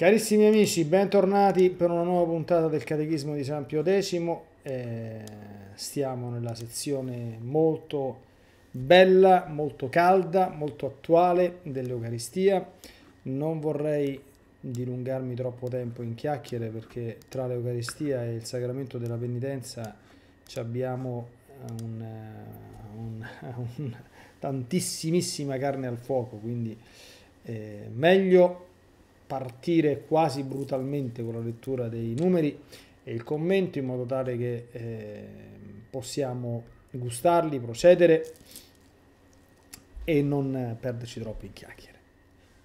Carissimi amici, bentornati per una nuova puntata del Catechismo di San Pio X. Eh, stiamo nella sezione molto bella, molto calda, molto attuale dell'Eucaristia. Non vorrei dilungarmi troppo tempo in chiacchiere perché tra l'Eucaristia e il sacramento della penitenza ci abbiamo eh, un, eh, un, un, tantissimissima carne al fuoco, quindi eh, meglio partire quasi brutalmente con la lettura dei numeri e il commento in modo tale che eh, possiamo gustarli, procedere e non perderci troppo in chiacchiere.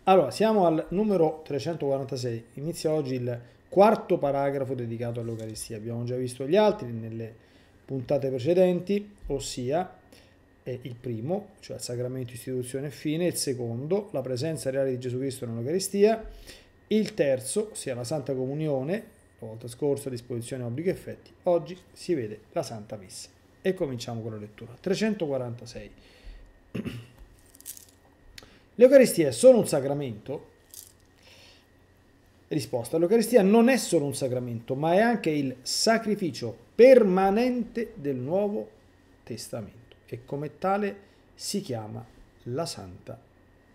Allora, siamo al numero 346, inizia oggi il quarto paragrafo dedicato all'Eucaristia, abbiamo già visto gli altri nelle puntate precedenti, ossia è il primo, cioè il sacramento, istituzione e fine, il secondo, la presenza reale di Gesù Cristo nell'Eucaristia, il terzo, sia la Santa Comunione, la volta scorsa disposizione obblighi e effetti, oggi si vede la Santa Messa. E cominciamo con la lettura. 346. L'Eucaristia è solo un sacramento? Risposta. L'Eucaristia non è solo un sacramento, ma è anche il sacrificio permanente del Nuovo Testamento e come tale si chiama la Santa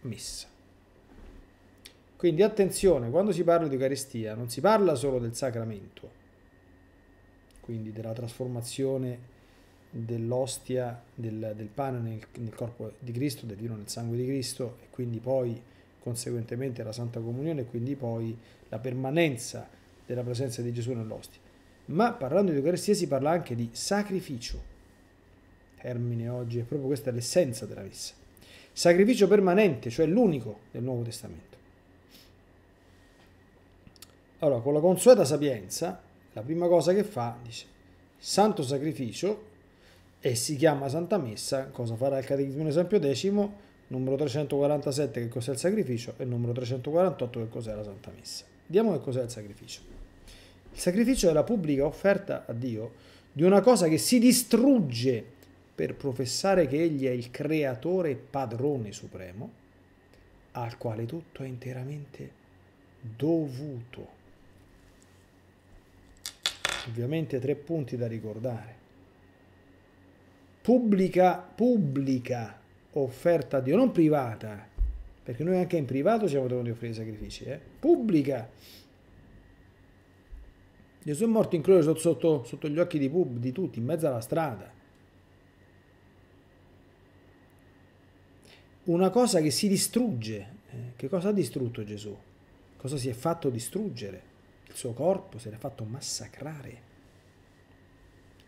Messa. Quindi attenzione, quando si parla di Eucaristia non si parla solo del sacramento, quindi della trasformazione dell'ostia, del, del pane nel, nel, corpo di Cristo, del vino nel sangue di Cristo e quindi poi conseguentemente la Santa Comunione e quindi poi la permanenza della presenza di Gesù nell'ostia. Ma parlando di Eucaristia si parla anche di sacrificio, termine oggi, è proprio questa l'essenza della messa. Sacrificio permanente, cioè l'unico del Nuovo Testamento. Allora, con la consueta sapienza, la prima cosa che fa, dice, santo sacrificio, e si chiama Santa Messa, cosa farà il Catechismo in esempio decimo, numero 347 che cos'è il sacrificio e numero 348 che cos'è la Santa Messa. Vediamo che cos'è il sacrificio. Il sacrificio è la pubblica offerta a Dio di una cosa che si distrugge per professare che Egli è il creatore e padrone supremo, al quale tutto è interamente dovuto. Ovviamente tre punti da ricordare. Pubblica, pubblica offerta a Dio, non privata, perché noi anche in privato siamo dovuti offrire sacrifici, eh? pubblica. Gesù è morto in croce sotto, sotto, gli occhi di, pub, di tutti, in mezzo alla strada. una cosa che si distrugge. Eh, che cosa ha distrutto Gesù? Cosa si è fatto distruggere? Il suo corpo se l'è fatto massacrare.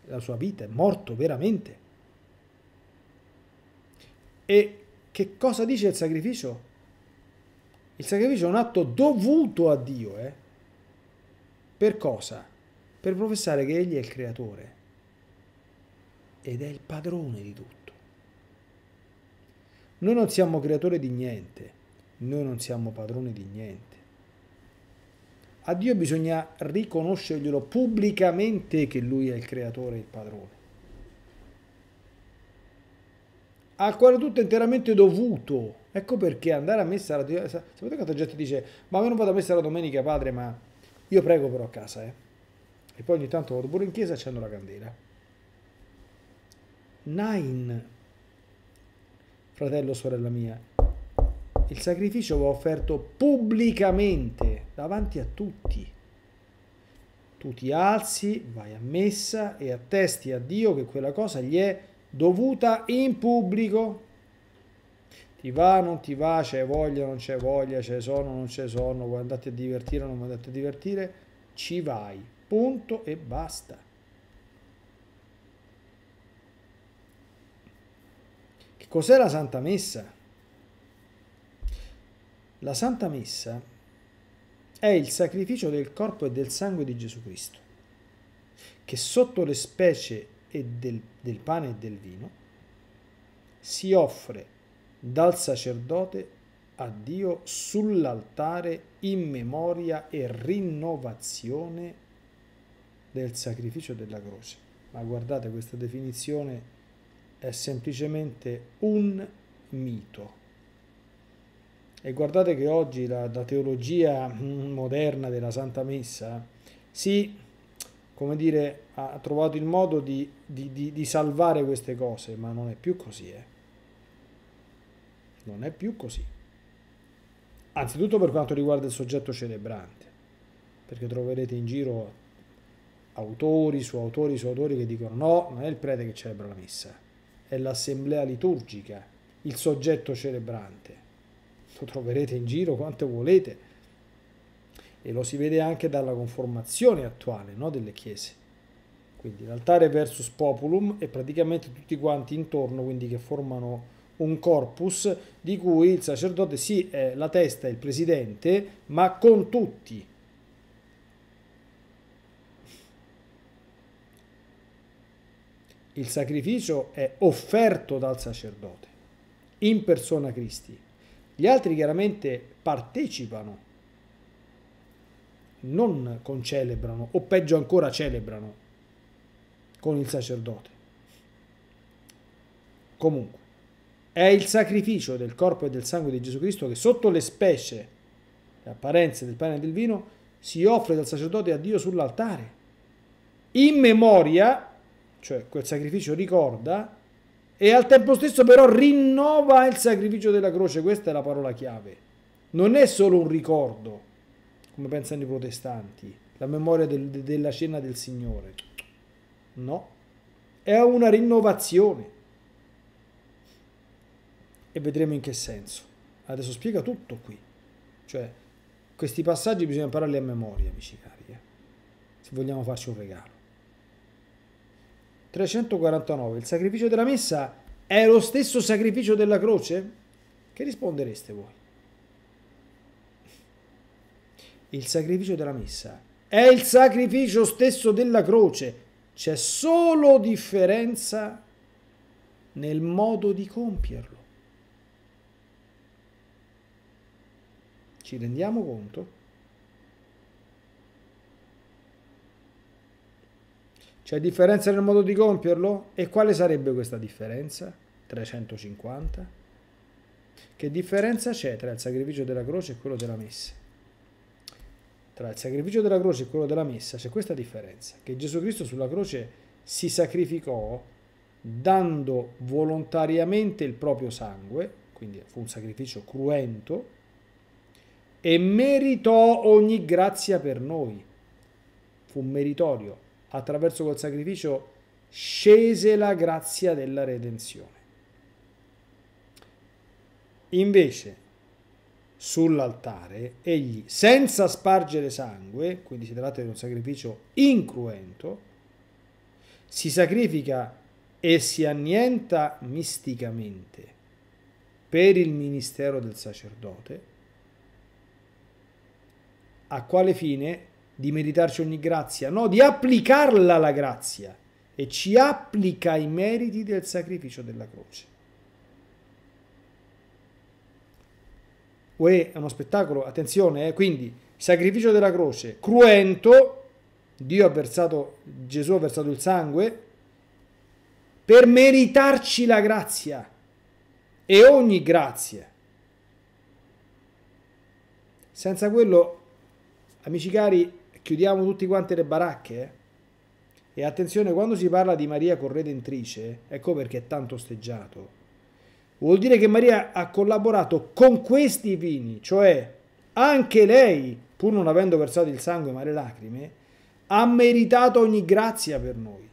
La sua vita è morto veramente. E che cosa dice il sacrificio? Il sacrificio è un atto dovuto a Dio, eh? Per cosa? Per professare che Egli è il creatore ed è il padrone di tutto. Noi non siamo creatori di niente, noi non siamo padroni di niente. A Dio bisogna riconoscerglielo pubblicamente che Lui è il creatore e il padrone, al quale tutto è interamente dovuto. Ecco perché andare a messa la domenica... Sapete quanta gente dice, ma io non vado a messa la domenica, padre, ma io prego però a casa, eh. E poi ogni tanto vado pure in chiesa e accendo la candela. Nine fratello o sorella mia, il sacrificio va offerto pubblicamente davanti a tutti. Tu ti alzi, vai a messa e attesti a Dio che quella cosa gli è dovuta in pubblico. Ti va, non ti va, c'è voglia, non c'è voglia, c'è sonno, non c'è sonno, vuoi andate a divertire, o non vuoi andate a divertire, ci vai, punto e basta. Cos'è la Santa Messa? La Santa Messa è il sacrificio del corpo e del sangue di Gesù Cristo, che sotto le specie e del, del pane e del vino si offre dal sacerdote a Dio sull'altare in memoria e rinnovazione del sacrificio della croce. Ma guardate questa definizione è semplicemente un mito. E guardate che oggi la, la teologia mm, moderna della Santa Messa si, come dire, ha trovato il modo di, di, di, di salvare queste cose, ma non è più così. Eh. Non è più così. Anzitutto per quanto riguarda il soggetto celebrante, perché troverete in giro autori su autori su autori che dicono no, non è il prete che celebra la messa, è l'assemblea liturgica, il soggetto celebrante. Lo troverete in giro quanto volete e lo si vede anche dalla conformazione attuale no, delle chiese. Quindi l'altare versus populum e praticamente tutti quanti intorno, quindi che formano un corpus di cui il sacerdote sì è la testa, il presidente, ma con tutti Il sacrificio è offerto dal sacerdote, in persona Cristi. Gli altri chiaramente partecipano, non concelebrano, o peggio ancora celebrano con il sacerdote. Comunque, è il sacrificio del corpo e del sangue di Gesù Cristo che sotto le specie, le apparenze del pane e del vino, si offre dal sacerdote a Dio sull'altare, in memoria cioè quel sacrificio ricorda e al tempo stesso però rinnova il sacrificio della croce, questa è la parola chiave. Non è solo un ricordo, come pensano i protestanti, la memoria del, della cena del Signore. No, è una rinnovazione. E vedremo in che senso. Adesso spiega tutto qui. Cioè, questi passaggi bisogna impararli a memoria, amici cari, eh? se vogliamo farci un regalo. 349. Il sacrificio della messa è lo stesso sacrificio della croce? Che rispondereste voi? Il sacrificio della messa è il sacrificio stesso della croce. C'è solo differenza nel modo di compierlo. Ci rendiamo conto? C'è differenza nel modo di compierlo? E quale sarebbe questa differenza? 350? Che differenza c'è tra il sacrificio della croce e quello della messa? Tra il sacrificio della croce e quello della messa c'è questa differenza, che Gesù Cristo sulla croce si sacrificò dando volontariamente il proprio sangue, quindi fu un sacrificio cruento, e meritò ogni grazia per noi. Fu meritorio attraverso quel sacrificio scese la grazia della redenzione. Invece, sull'altare, egli, senza spargere sangue, quindi si tratta di un sacrificio incruento, si sacrifica e si annienta misticamente per il ministero del sacerdote, a quale fine di meritarci ogni grazia, no, di applicarla la grazia e ci applica i meriti del sacrificio della croce. Uè, è uno spettacolo, attenzione, eh? quindi sacrificio della croce, cruento, Dio ha versato, Gesù ha versato il sangue, per meritarci la grazia e ogni grazia. Senza quello, amici cari, chiudiamo tutti quanti le baracche. Eh? E attenzione, quando si parla di Maria corredentrice, ecco perché è tanto osteggiato. Vuol dire che Maria ha collaborato con questi vini, cioè anche lei, pur non avendo versato il sangue ma le lacrime, ha meritato ogni grazia per noi.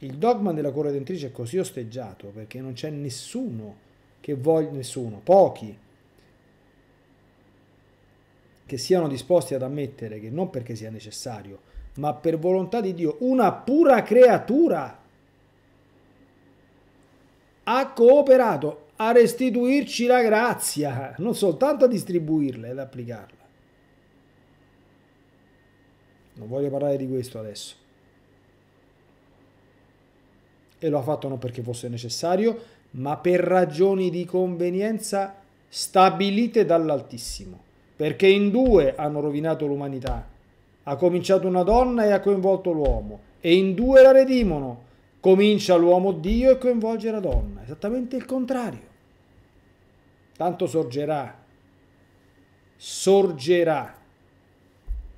Il dogma della corredentrice è così osteggiato perché non c'è nessuno che voglia, nessuno, pochi, che siano disposti ad ammettere che non perché sia necessario, ma per volontà di Dio, una pura creatura ha cooperato a restituirci la grazia, non soltanto a distribuirla ed applicarla. Non voglio parlare di questo adesso. E lo ha fatto non perché fosse necessario, ma per ragioni di convenienza stabilite dall'Altissimo perché in due hanno rovinato l'umanità. Ha cominciato una donna e ha coinvolto l'uomo, e in due la redimono. Comincia l'uomo Dio e coinvolge la donna, esattamente il contrario. Tanto sorgerà, sorgerà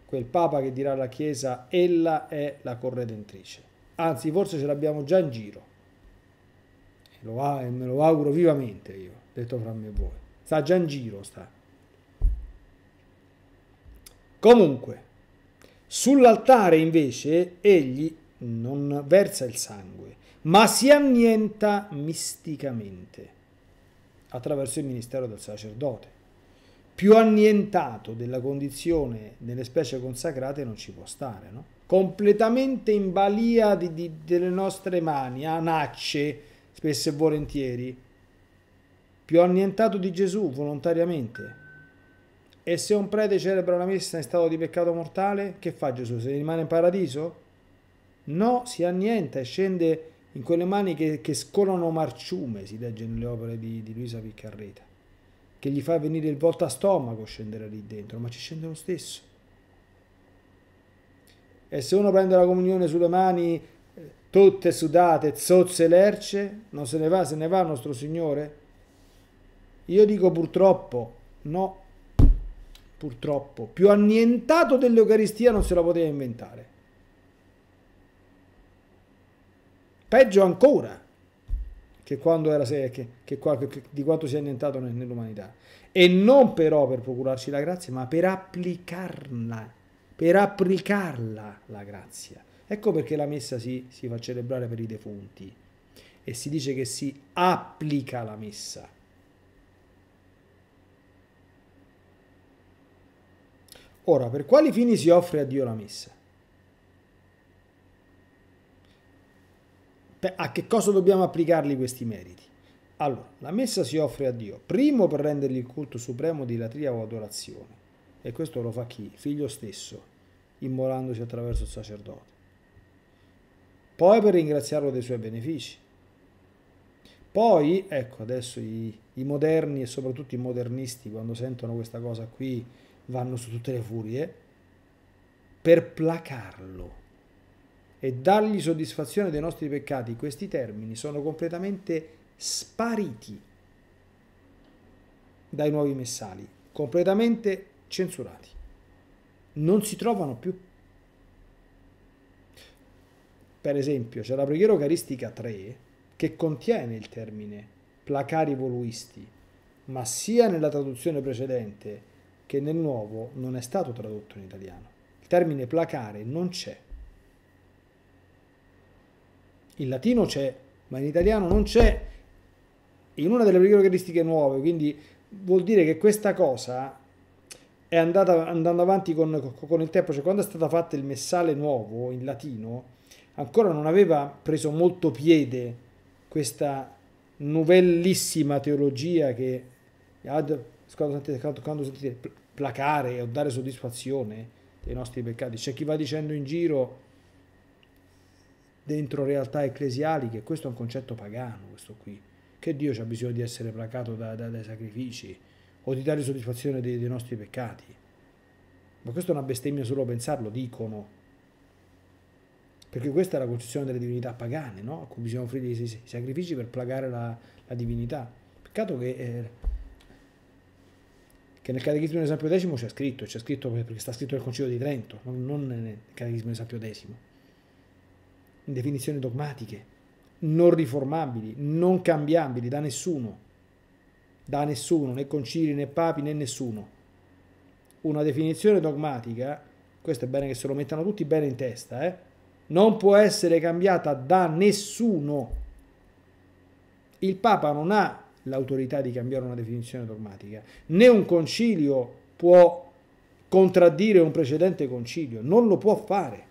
quel Papa che dirà alla Chiesa, ella è la corredentrice. Anzi, forse ce l'abbiamo già in giro. e me lo auguro vivamente io, detto fra me e voi. Sta già in giro, sta. Comunque, sull'altare invece egli non versa il sangue, ma si annienta misticamente attraverso il ministero del sacerdote. Più annientato della condizione delle specie consacrate non ci può stare, no? completamente in balia di, di, delle nostre mani, anacce spesso e volentieri, più annientato di Gesù volontariamente. E se un prete celebra la messa in stato di peccato mortale, che fa Gesù? Se rimane in paradiso? No, si annienta e scende in quelle mani che, che scolano marciume, si legge nelle opere di, di Luisa Piccarreta, che gli fa venire il volta stomaco scendere lì dentro, ma ci scende lo stesso. E se uno prende la comunione sulle mani eh, tutte sudate, zozze, lerce, non se ne va, se ne va il nostro Signore? Io dico purtroppo no, purtroppo, più annientato dell'Eucaristia non se la poteva inventare. Peggio ancora che quando era che, che, che, di quanto si è annientato nell'umanità. E non però per procurarci la grazia, ma per applicarla, per applicarla la grazia. Ecco perché la messa si, si fa celebrare per i defunti e si dice che si applica la messa Ora, per quali fini si offre a Dio la messa? A che cosa dobbiamo applicargli questi meriti? Allora, la messa si offre a Dio, primo per rendergli il culto supremo di latria o adorazione, e questo lo fa chi? Il figlio stesso, immolandosi attraverso il sacerdote. Poi per ringraziarlo dei suoi benefici. Poi, ecco, adesso i, i moderni e soprattutto i modernisti, quando sentono questa cosa qui, vanno su tutte le furie per placarlo e dargli soddisfazione dei nostri peccati. Questi termini sono completamente spariti dai nuovi messali, completamente censurati. Non si trovano più. Per esempio, c'è la preghiera eucaristica 3 che contiene il termine placare voluisti, ma sia nella traduzione precedente che nel nuovo non è stato tradotto in italiano. Il termine placare non c'è. In latino c'è, ma in italiano non c'è. In una delle caratteristiche nuove, quindi vuol dire che questa cosa è andata andando avanti con, con il tempo, cioè quando è stata fatta il messale nuovo in latino, ancora non aveva preso molto piede questa novellissima teologia che quando sentite, quando sentite placare o dare soddisfazione dei nostri peccati, c'è chi va dicendo in giro dentro realtà ecclesiali che questo è un concetto pagano, questo qui, che Dio ha bisogno di essere placato da, da, dai sacrifici o di dare soddisfazione dei, dei nostri peccati. Ma questo è una bestemmia solo pensarlo, dicono. Perché questa è la concezione delle divinità pagane, no? A cui bisogna offrire i sacrifici per placare la, la divinità. Peccato che eh, che nel Catechismo di San X c'è scritto, c'è scritto perché sta scritto nel Concilio di Trento, non nel Catechismo di San X. In definizioni dogmatiche, non riformabili, non cambiabili da nessuno, da nessuno, né concili, né papi, né nessuno. Una definizione dogmatica, questo è bene che se lo mettano tutti bene in testa, eh? non può essere cambiata da nessuno. Il Papa non ha l'autorità di cambiare una definizione dogmatica, né un concilio può contraddire un precedente concilio, non lo può fare.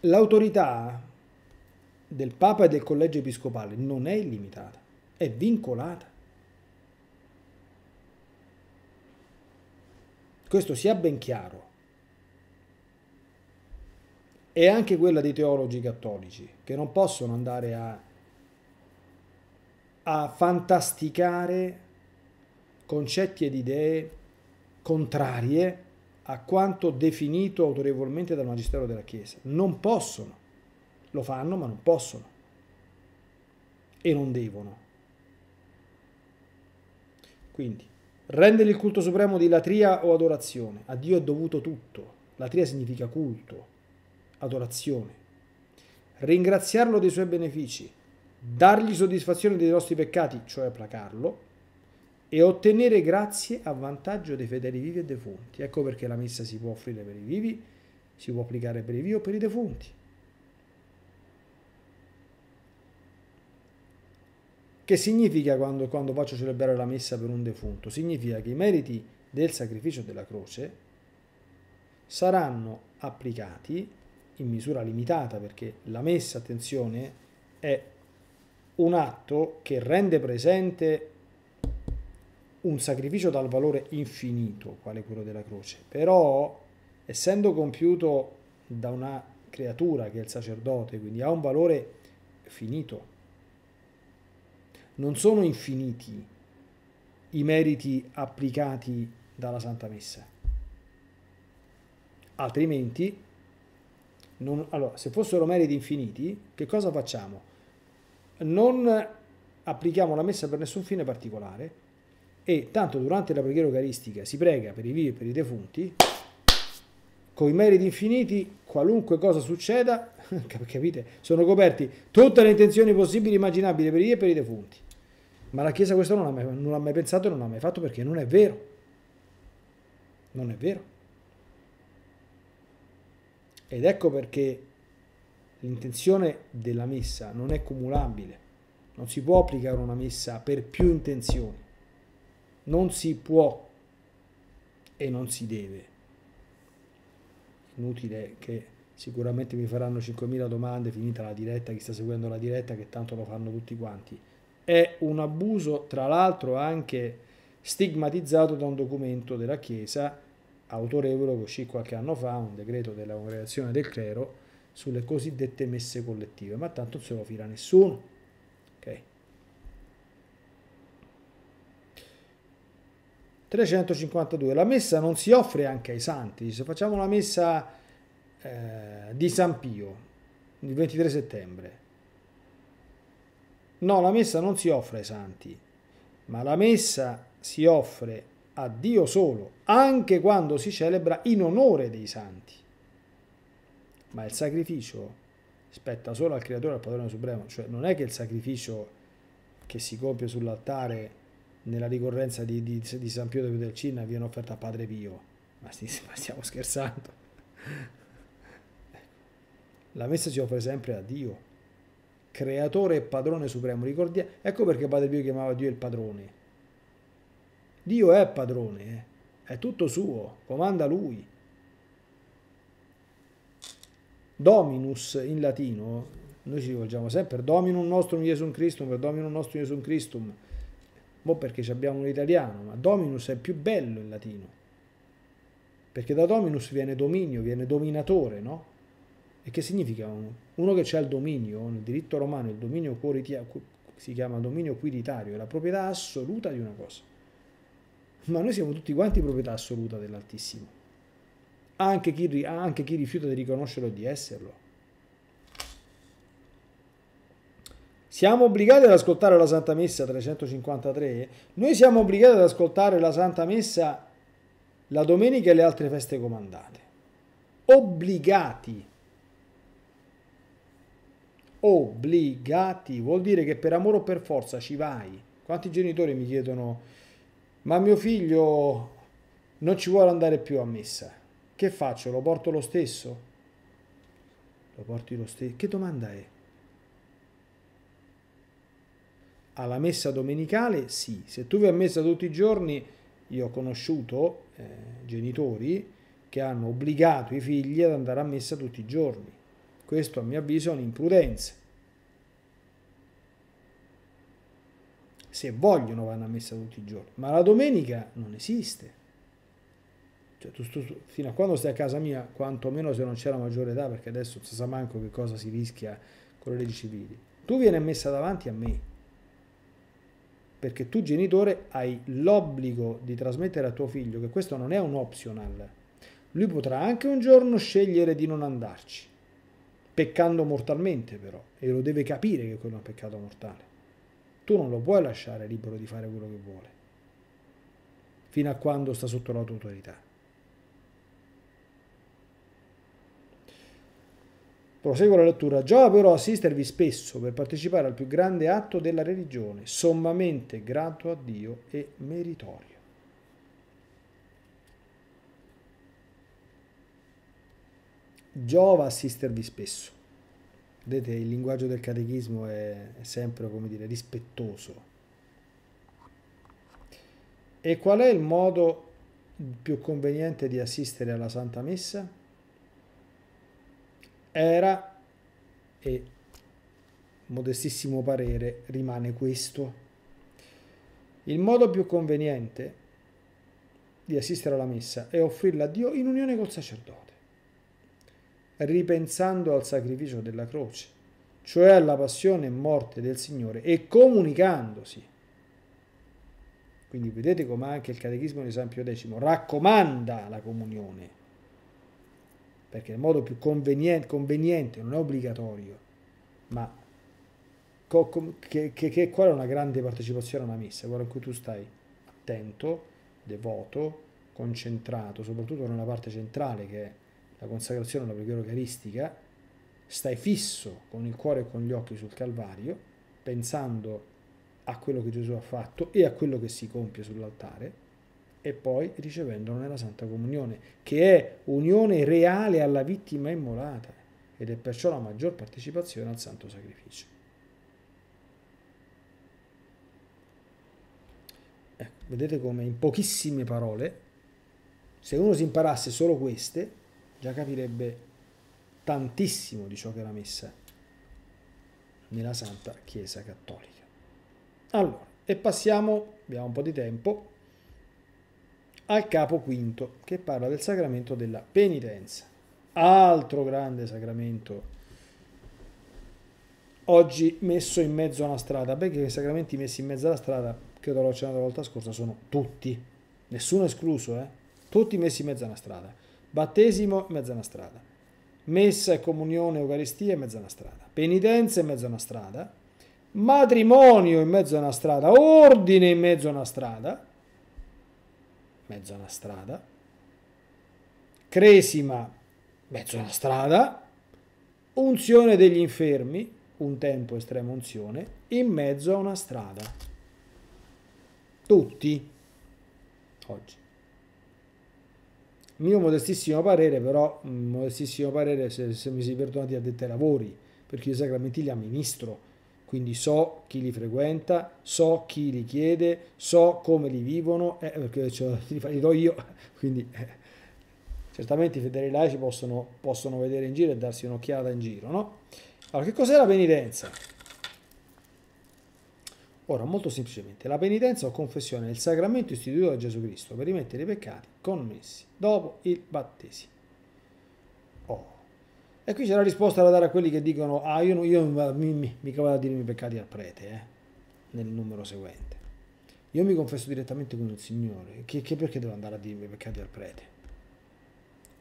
L'autorità del Papa e del Collegio Episcopale non è illimitata, è vincolata. Questo sia ben chiaro. E anche quella dei teologi cattolici, che non possono andare a a fantasticare concetti ed idee contrarie a quanto definito autorevolmente dal Magistero della Chiesa. Non possono. Lo fanno, ma non possono. E non devono. Quindi, rendere il culto supremo di latria o adorazione. A Dio è dovuto tutto. Latria significa culto, adorazione. Ringraziarlo dei suoi benefici, dargli soddisfazione dei nostri peccati, cioè placarlo, e ottenere grazie a vantaggio dei fedeli vivi e defunti. Ecco perché la messa si può offrire per i vivi, si può applicare per i vivi o per i defunti. Che significa quando, quando faccio celebrare la messa per un defunto? Significa che i meriti del sacrificio della croce saranno applicati in misura limitata perché la messa, attenzione, è un atto che rende presente un sacrificio dal valore infinito, quale quello della croce, però essendo compiuto da una creatura che è il sacerdote, quindi ha un valore finito. Non sono infiniti i meriti applicati dalla Santa Messa. Altrimenti, non, allora, se fossero meriti infiniti, che cosa facciamo? non applichiamo la messa per nessun fine particolare e tanto durante la preghiera eucaristica si prega per i vivi e per i defunti, con i meriti infiniti, qualunque cosa succeda, capite, sono coperti tutte le intenzioni possibili e immaginabili per i vivi e per i defunti. Ma la Chiesa questo non ha mai, non ha mai pensato e non ha mai fatto perché non è vero. Non è vero. Ed ecco perché l'intenzione della messa non è cumulabile, non si può applicare una messa per più intenzioni, non si può e non si deve. Inutile che sicuramente mi faranno 5.000 domande finita la diretta, chi sta seguendo la diretta, che tanto lo fanno tutti quanti. È un abuso, tra l'altro, anche stigmatizzato da un documento della Chiesa autorevole che uscì qualche anno fa, un decreto della congregazione del clero, sulle cosiddette messe collettive, ma tanto non se lo fila nessuno. Okay. 352. La messa non si offre anche ai santi. Se facciamo la messa eh, di San Pio il 23 settembre, no, la messa non si offre ai santi, ma la messa si offre a Dio solo, anche quando si celebra in onore dei santi ma il sacrificio spetta solo al creatore, al padrone supremo, cioè non è che il sacrificio che si compie sull'altare nella ricorrenza di, di, di San Pio del Cina viene offerto a Padre Pio, ma, stiamo scherzando. La messa si offre sempre a Dio, creatore e padrone supremo, ricordiamo, ecco perché Padre Pio chiamava Dio il padrone. Dio è padrone, eh. è tutto suo, comanda lui. Dominus in latino, noi ci rivolgiamo sempre Dominum nostrum Jesum Christum, per Dominum nostrum Jesum Christum, boh perché abbiamo l'italiano, ma Dominus è più bello in latino, perché da Dominus viene dominio, viene dominatore, no? E che significa uno che ha il dominio, nel diritto romano il dominio si chiama dominio quiritario, è la proprietà assoluta di una cosa. Ma noi siamo tutti quanti proprietà assoluta dell'Altissimo anche chi, anche chi rifiuta di riconoscerlo e di esserlo. Siamo obbligati ad ascoltare la Santa Messa 353? Noi siamo obbligati ad ascoltare la Santa Messa la domenica e le altre feste comandate. Obbligati. Obbligati vuol dire che per amore o per forza ci vai. Quanti genitori mi chiedono, ma mio figlio non ci vuole andare più a messa? Che faccio? Lo porto lo stesso? Lo porti lo stesso? Che domanda è? Alla messa domenicale sì, se tu vai a messa tutti i giorni, io ho conosciuto eh, genitori che hanno obbligato i figli ad andare a messa tutti i giorni. Questo a mio avviso è un'imprudenza. Se vogliono vanno a messa tutti i giorni, ma la domenica non esiste. Cioè, tu, tu, fino a quando stai a casa mia, quantomeno se non c'è la maggiore età, perché adesso non si sa manco che cosa si rischia con le leggi civili, tu vieni messa davanti a me. Perché tu, genitore, hai l'obbligo di trasmettere a tuo figlio che questo non è un optional. Lui potrà anche un giorno scegliere di non andarci, peccando mortalmente però, e lo deve capire che quello è un peccato mortale. Tu non lo puoi lasciare libero di fare quello che vuole, fino a quando sta sotto la tua autorità. Proseguo la lettura. Giova però assistervi spesso per partecipare al più grande atto della religione, sommamente grato a Dio e meritorio. Giova assistervi spesso. Vedete, il linguaggio del catechismo è, è sempre, come dire, rispettoso. E qual è il modo più conveniente di assistere alla Santa Messa? era e modestissimo parere rimane questo. Il modo più conveniente di assistere alla messa è offrirla a Dio in unione col sacerdote, ripensando al sacrificio della croce, cioè alla passione e morte del Signore, e comunicandosi. Quindi vedete come anche il Catechismo di San Pio X raccomanda la comunione perché il modo più conveniente, conveniente non è obbligatorio, ma che, che, che qual è una grande partecipazione a una messa, quella in cui tu stai attento, devoto, concentrato, soprattutto nella parte centrale che è la consacrazione alla preghiera eucaristica, stai fisso con il cuore e con gli occhi sul Calvario, pensando a quello che Gesù ha fatto e a quello che si compie sull'altare, e poi ricevendolo nella Santa Comunione, che è unione reale alla vittima immolata ed è perciò la maggior partecipazione al Santo Sacrificio. Ecco, vedete come in pochissime parole, se uno si imparasse solo queste, già capirebbe tantissimo di ciò che era messa nella Santa Chiesa Cattolica. Allora, e passiamo, abbiamo un po' di tempo, al capo quinto che parla del sacramento della penitenza. Altro grande sacramento oggi messo in mezzo a una strada, perché i sacramenti messi in mezzo alla strada, credo l'ho accennato la volta scorsa, sono tutti, nessuno escluso, eh? tutti messi in mezzo a una strada. Battesimo in mezzo a una strada, messa e comunione, eucaristia in mezzo a una strada, penitenza in mezzo a una strada, matrimonio in mezzo a una strada, ordine in mezzo a una strada, mezzo a una strada, Cresima, mezzo a una strada, Unzione degli infermi, un tempo estrema unzione, in mezzo a una strada. Tutti, oggi. Mio modestissimo parere, però, mm, modestissimo parere se, se mi si perdonati a dette lavori, perché io sacramenti li amministro quindi so chi li frequenta, so chi li chiede, so come li vivono, eh, perché cioè, li do io, quindi eh, certamente i fedeli laici possono, possono, vedere in giro e darsi un'occhiata in giro, no? Allora, che cos'è la penitenza? Ora, molto semplicemente, la penitenza o confessione è il sacramento istituito da Gesù Cristo per rimettere i peccati commessi dopo il battesimo. E qui c'è la risposta da dare a quelli che dicono, ah io, non, io mi, mi, mica vado a dirmi i peccati al prete, eh, nel numero seguente. Io mi confesso direttamente con il Signore, che, che perché devo andare a dirmi i peccati al prete?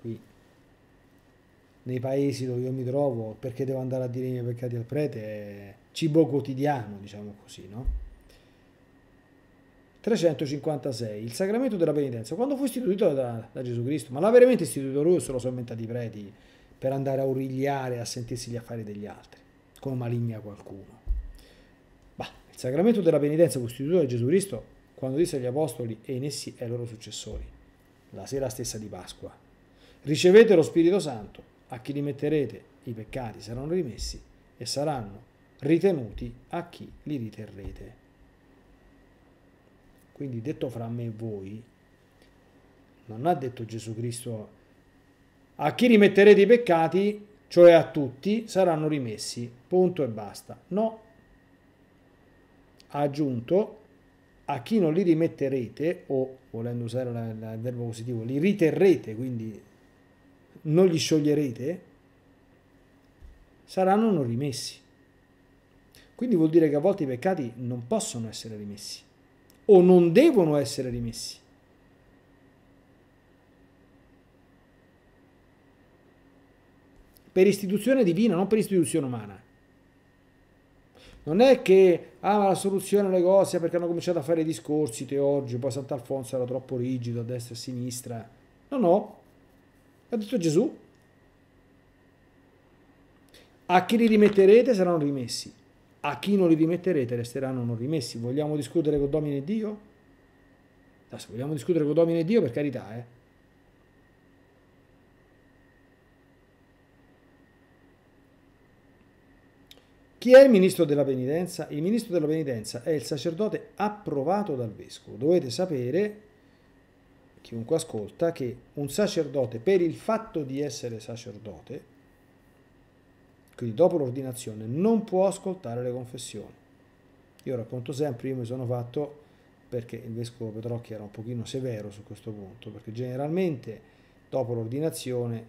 Qui, nei paesi dove io mi trovo, perché devo andare a dirmi i peccati al prete? È cibo quotidiano, diciamo così, no? 356. Il sacramento della penitenza. Quando fu istituito da, da Gesù Cristo, ma l'ha veramente istituito lui o solo lo sono inventati i preti? per andare a origliare, a sentirsi gli affari degli altri, come maligna qualcuno. Bah, il sacramento della penitenza costituito da Gesù Cristo quando disse agli apostoli e in essi ai loro successori, la sera stessa di Pasqua, ricevete lo Spirito Santo, a chi li metterete i peccati saranno rimessi e saranno ritenuti a chi li riterrete. Quindi detto fra me e voi, non ha detto Gesù Cristo a chi rimetterete i peccati, cioè a tutti, saranno rimessi. Punto e basta. No. Ha aggiunto, a chi non li rimetterete, o volendo usare la, la, il verbo positivo, li riterrete, quindi non li scioglierete, saranno non rimessi. Quindi vuol dire che a volte i peccati non possono essere rimessi o non devono essere rimessi. per istituzione divina, non per istituzione umana. Non è che, ah, ma la soluzione alle cose perché hanno cominciato a fare discorsi teologici, poi Sant'Alfonso era troppo rigido a destra e a sinistra. No, no, ha detto Gesù. A chi li rimetterete saranno rimessi, a chi non li rimetterete resteranno non rimessi. Vogliamo discutere con Domine Dio? se vogliamo discutere con Domine Dio, per carità, eh. Chi è il ministro della Penidenza? Il ministro della Penidenza è il sacerdote approvato dal vescovo. Dovete sapere, chiunque ascolta, che un sacerdote per il fatto di essere sacerdote, quindi dopo l'ordinazione, non può ascoltare le confessioni. Io racconto sempre, io mi sono fatto, perché il vescovo Petrocchi era un pochino severo su questo punto, perché generalmente dopo l'ordinazione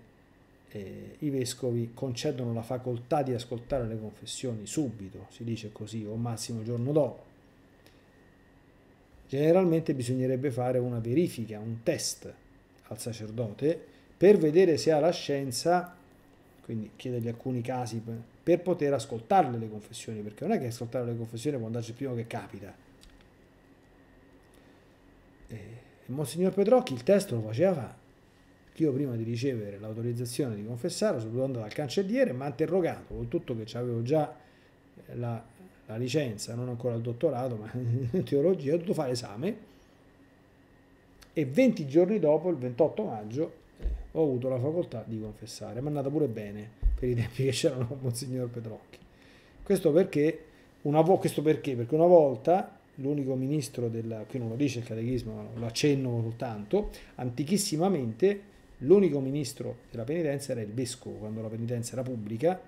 eh, i vescovi concedono la facoltà di ascoltare le confessioni subito, si dice così, o massimo il giorno dopo. Generalmente bisognerebbe fare una verifica, un test al sacerdote per vedere se ha la scienza, quindi chiedergli alcuni casi per, poter ascoltarle le confessioni, perché non è che ascoltare le confessioni può andarci prima che capita. Eh, e Monsignor Petrocchi il test lo faceva che io prima di ricevere l'autorizzazione di confessare sono dovuto andare al cancelliere mi ha interrogato, con tutto che avevo già eh, la, la, licenza, non ancora il dottorato, ma in teologia, ho dovuto fare esame e 20 giorni dopo, il 28 maggio, eh, ho avuto la facoltà di confessare. Mi è andata pure bene per i tempi che c'erano con Monsignor Petrocchi. Questo perché, una questo perché? Perché una volta l'unico ministro del, qui non lo dice il catechismo, lo accenno soltanto, antichissimamente L'unico ministro della penitenza era il vescovo, quando la penitenza era pubblica,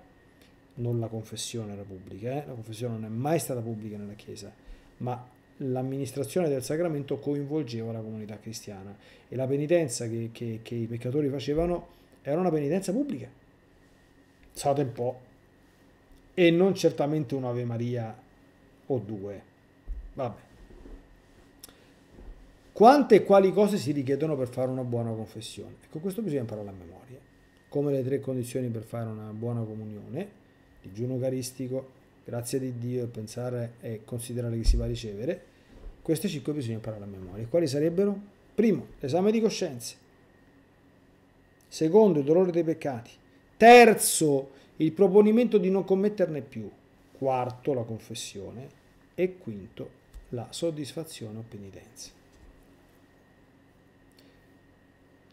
non la confessione era pubblica, eh? la confessione non è mai stata pubblica nella Chiesa, ma l'amministrazione del sacramento coinvolgeva la comunità cristiana e la penitenza che, che, che i peccatori facevano era una penitenza pubblica. State un po'. E non certamente un'Ave Maria o due. Vabbè. Quante e quali cose si richiedono per fare una buona confessione? Ecco, questo bisogna imparare a memoria. Come le tre condizioni per fare una buona comunione, digiuno eucaristico, grazia di Dio e pensare e considerare che si va a ricevere, queste cinque bisogna imparare a memoria. Quali sarebbero? Primo, l'esame di coscienza. Secondo, il dolore dei peccati. Terzo, il proponimento di non commetterne più. Quarto, la confessione. E quinto, la soddisfazione o penitenza.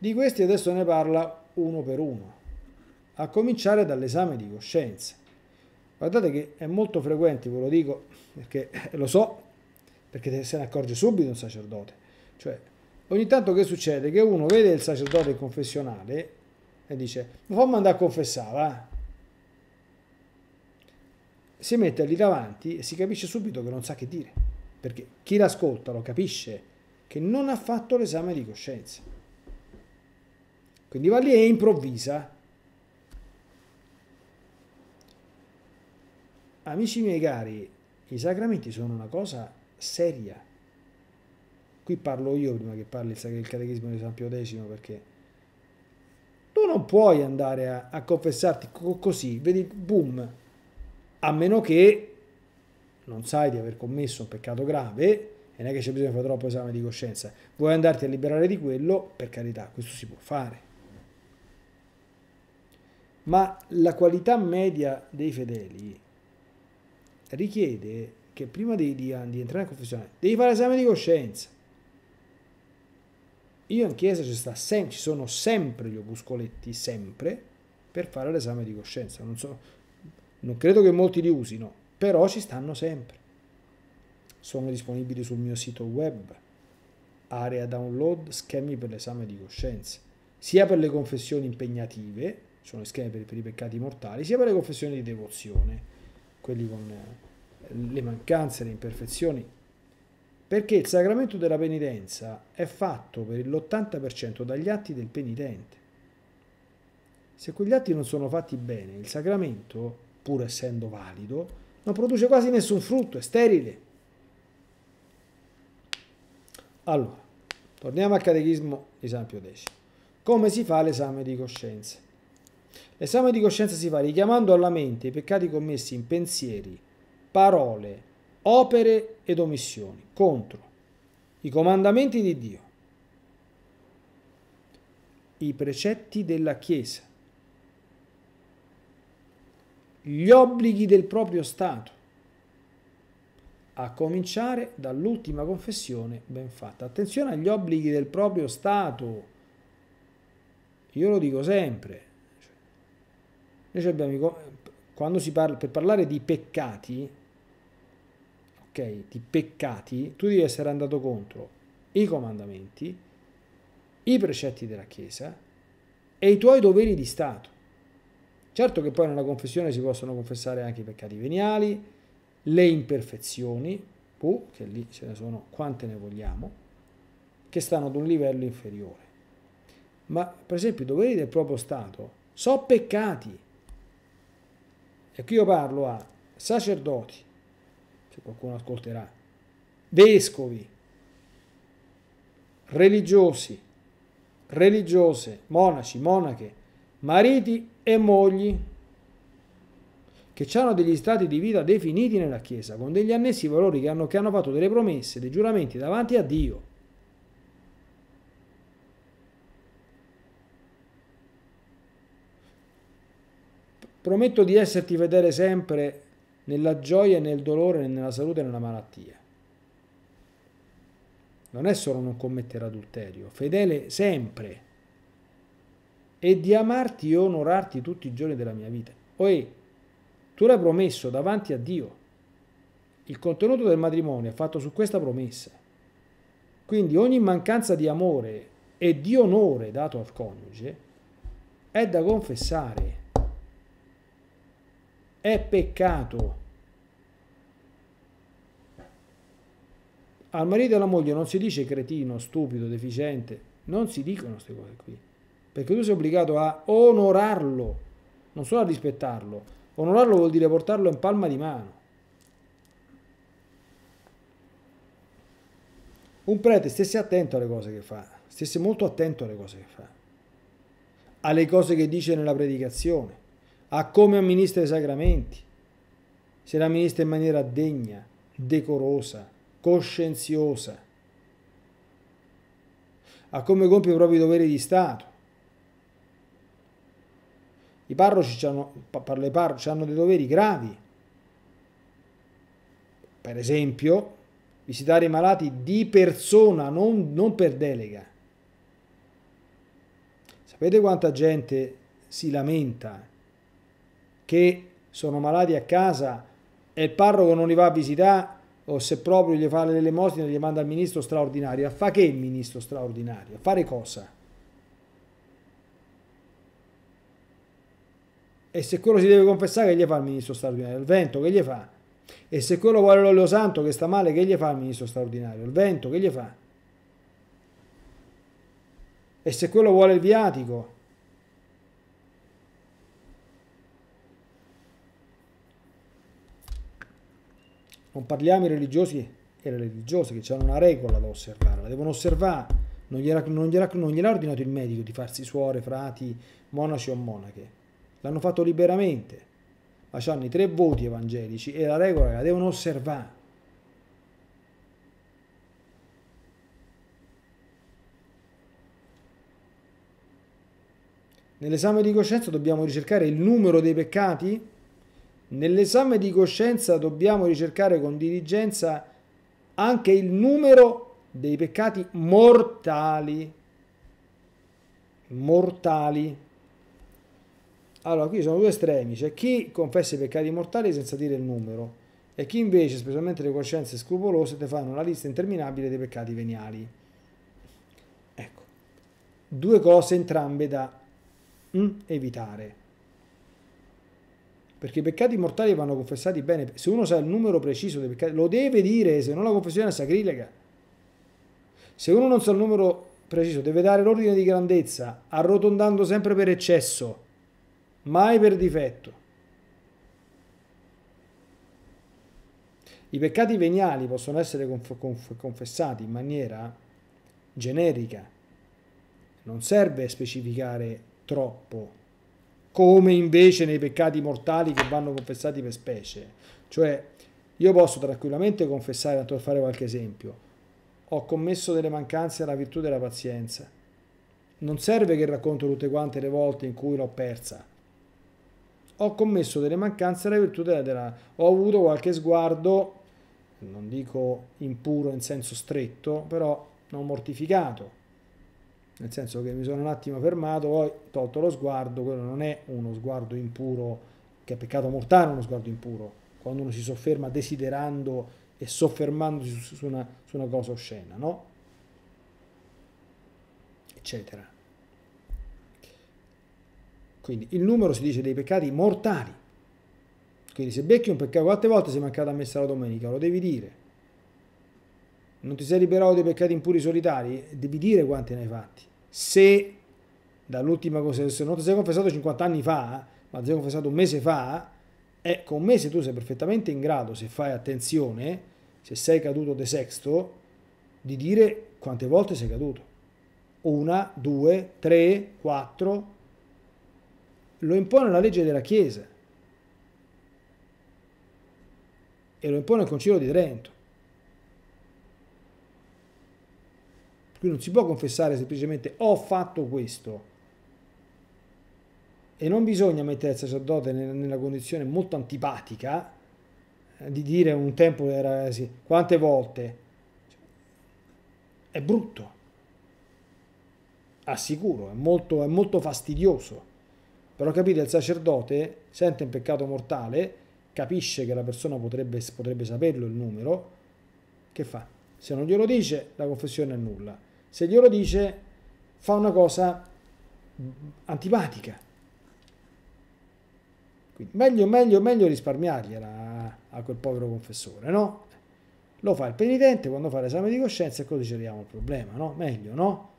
Di questi adesso ne parla uno per uno, a cominciare dall'esame di coscienza. Guardate che è molto frequente, ve lo dico perché eh, lo so, perché se ne accorge subito un sacerdote. Cioè, ogni tanto che succede? Che uno vede il sacerdote in confessionale e dice, ma fammi andare a confessare, eh? si mette lì davanti e si capisce subito che non sa che dire, perché chi l'ascolta lo capisce che non ha fatto l'esame di coscienza. Quindi va lì e improvvisa. Amici miei cari, i sacramenti sono una cosa seria. Qui parlo io prima che parli il catechismo di San Pio X perché tu non puoi andare a, a confessarti co così, vedi, boom, a meno che non sai di aver commesso un peccato grave, e non è che c'è bisogno di fare troppo esame di coscienza, vuoi andarti a liberare di quello, per carità, questo si può fare ma la qualità media dei fedeli richiede che prima di, di, di entrare in confessione devi fare esame di coscienza. Io in chiesa ci, sta sem- ci sono sempre gli opuscoletti, sempre, per fare l'esame di coscienza. Non, so, non credo che molti li usino, però ci stanno sempre. Sono disponibili sul mio sito web, area download, schemi per l'esame di coscienza, sia per le confessioni impegnative, sono le schede per i peccati mortali, sia per le confessioni di devozione, quelli con eh, le mancanze, le imperfezioni, perché il sacramento della penitenza è fatto per l'80% dagli atti del penitente. Se quegli atti non sono fatti bene, il sacramento, pur essendo valido, non produce quasi nessun frutto, è sterile. Allora, torniamo al catechismo di San Pio X. Come si fa l'esame di coscienza? L'esame di coscienza si fa richiamando alla mente i peccati commessi in pensieri, parole, opere ed omissioni contro i comandamenti di Dio, i precetti della Chiesa, gli obblighi del proprio Stato, a cominciare dall'ultima confessione ben fatta. Attenzione agli obblighi del proprio Stato, io lo dico sempre noi abbiamo, quando si parla, per parlare di peccati, ok, di peccati, tu devi essere andato contro i comandamenti, i precetti della Chiesa e i tuoi doveri di Stato. Certo che poi nella confessione si possono confessare anche i peccati veniali, le imperfezioni, uh, che lì ce ne sono quante ne vogliamo, che stanno ad un livello inferiore. Ma per esempio i doveri del proprio Stato sono peccati. E qui io parlo a sacerdoti, se qualcuno ascolterà, vescovi, religiosi, religiose, monaci, monache, mariti e mogli, che hanno degli stati di vita definiti nella Chiesa, con degli annessi valori che hanno, che hanno fatto delle promesse, dei giuramenti davanti a Dio. Prometto di esserti vedere sempre nella gioia e nel dolore, nella salute e nella malattia. Non è solo non commettere adulterio, fedele sempre. E di amarti e onorarti tutti i giorni della mia vita. Oe, tu l'hai promesso davanti a Dio. Il contenuto del matrimonio è fatto su questa promessa. Quindi ogni mancanza di amore e di onore dato al coniuge è da confessare è peccato. Al marito e alla moglie non si dice cretino, stupido, deficiente, non si dicono queste cose qui, perché tu sei obbligato a onorarlo, non solo a rispettarlo, onorarlo vuol dire portarlo in palma di mano. Un prete stesse attento alle cose che fa, stesse molto attento alle cose che fa, alle cose che dice nella predicazione a come amministra i sacramenti, se la amministra in maniera degna, decorosa, coscienziosa, a come compie i propri doveri di Stato. I parroci hanno, parlo par hanno dei doveri gravi, per esempio visitare i malati di persona, non, non per delega. Sapete quanta gente si lamenta che sono malati a casa e il parroco non li va a visitare o se proprio gli fa l'elemosina gli manda il ministro straordinario. A fa che il ministro straordinario? A fare cosa? E se quello si deve confessare, che gli fa il ministro straordinario? Il vento, che gli fa? E se quello vuole l'olio santo che sta male, che gli fa il ministro straordinario? Il vento, che gli fa? E se quello vuole il viatico? Non parliamo i religiosi e le religiose che hanno una regola da osservare, la devono osservare. Non gliela, non, gliela, non gliela, ha ordinato il medico di farsi suore, frati, monaci o monache. L'hanno fatto liberamente. Ma hanno i tre voti evangelici e la regola la devono osservare. Nell'esame di coscienza dobbiamo ricercare il numero dei peccati Nell'esame di coscienza dobbiamo ricercare con diligenza anche il numero dei peccati mortali. Mortali. Allora, qui sono due estremi, c'è chi confessa i peccati mortali senza dire il numero e chi invece, specialmente le coscienze scrupolose, te fanno una lista interminabile dei peccati veniali. Ecco, due cose entrambe da mm, evitare perché i peccati mortali vanno confessati bene. Se uno sa il numero preciso dei peccati, lo deve dire, se no la confessione è sacrilega. Se uno non sa il numero preciso, deve dare l'ordine di grandezza, arrotondando sempre per eccesso, mai per difetto. I peccati veniali possono essere conf conf confessati in maniera generica, non serve specificare troppo come invece nei peccati mortali che vanno confessati per specie. Cioè, io posso tranquillamente confessare, tanto per fare qualche esempio, ho commesso delle mancanze alla virtù della pazienza. Non serve che racconto tutte quante le volte in cui l'ho persa. Ho commesso delle mancanze alla virtù della, della... Ho avuto qualche sguardo, non dico impuro in senso stretto, però non mortificato nel senso che mi sono un attimo fermato, poi tolto lo sguardo, quello non è uno sguardo impuro, che è peccato mortale uno sguardo impuro, quando uno si sofferma desiderando e soffermandosi su, una, su una cosa oscena, no? Eccetera. Quindi il numero si dice dei peccati mortali. Quindi se becchi un peccato quante volte sei mancato a messa la domenica, lo devi dire non ti sei liberato dei peccati impuri solitari, devi dire quanti ne hai fatti. Se dall'ultima cosa, se non ti sei confessato 50 anni fa, ma ti sei confessato un mese fa, ecco, un mese tu sei perfettamente in grado, se fai attenzione, se sei caduto de sexto, di dire quante volte sei caduto. Una, due, tre, quattro. Lo impone la legge della Chiesa. E lo impone il Concilio di Trento. Qui non si può confessare semplicemente ho fatto questo. E non bisogna mettere il sacerdote nella condizione molto antipatica eh, di dire un tempo era così, eh, quante volte. È brutto. Assicuro, è molto, è molto fastidioso. Però capite, il sacerdote sente un peccato mortale, capisce che la persona potrebbe, potrebbe saperlo il numero, che fa? Se non glielo dice, la confessione è nulla. Se glielo dice, fa una cosa antipatica. Quindi meglio, meglio, meglio risparmiargliela a quel povero confessore, no? Lo fa il penitente quando fa l'esame di coscienza e così geriamo il problema, no? Meglio, no?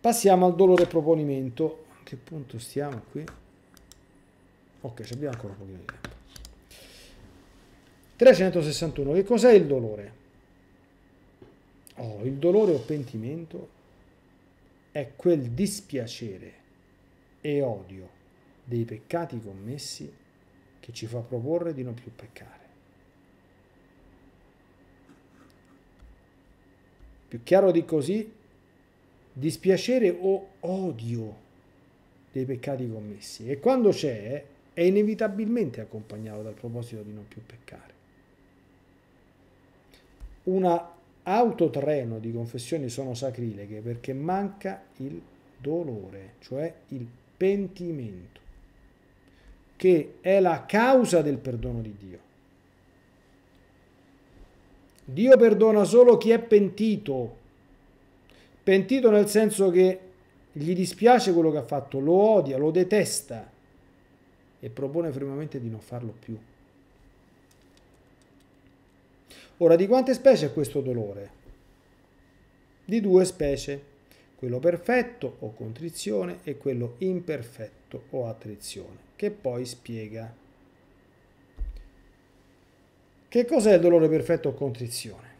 Passiamo al dolore proponimento. A che punto stiamo qui? Ok, abbiamo ancora un pochino di tempo. 361. Che cos'è il dolore? Oh, il dolore o pentimento è quel dispiacere e odio dei peccati commessi che ci fa proporre di non più peccare. Più chiaro di così, dispiacere o odio dei peccati commessi. E quando c'è, è inevitabilmente accompagnato dal proposito di non più peccare un autotreno di confessioni sono sacrileghe perché manca il dolore, cioè il pentimento, che è la causa del perdono di Dio. Dio perdona solo chi è pentito, pentito nel senso che gli dispiace quello che ha fatto, lo odia, lo detesta e propone fermamente di non farlo più. Ora, di quante specie è questo dolore? Di due specie, quello perfetto o contrizione e quello imperfetto o attrizione, che poi spiega. Che cos'è il dolore perfetto o contrizione?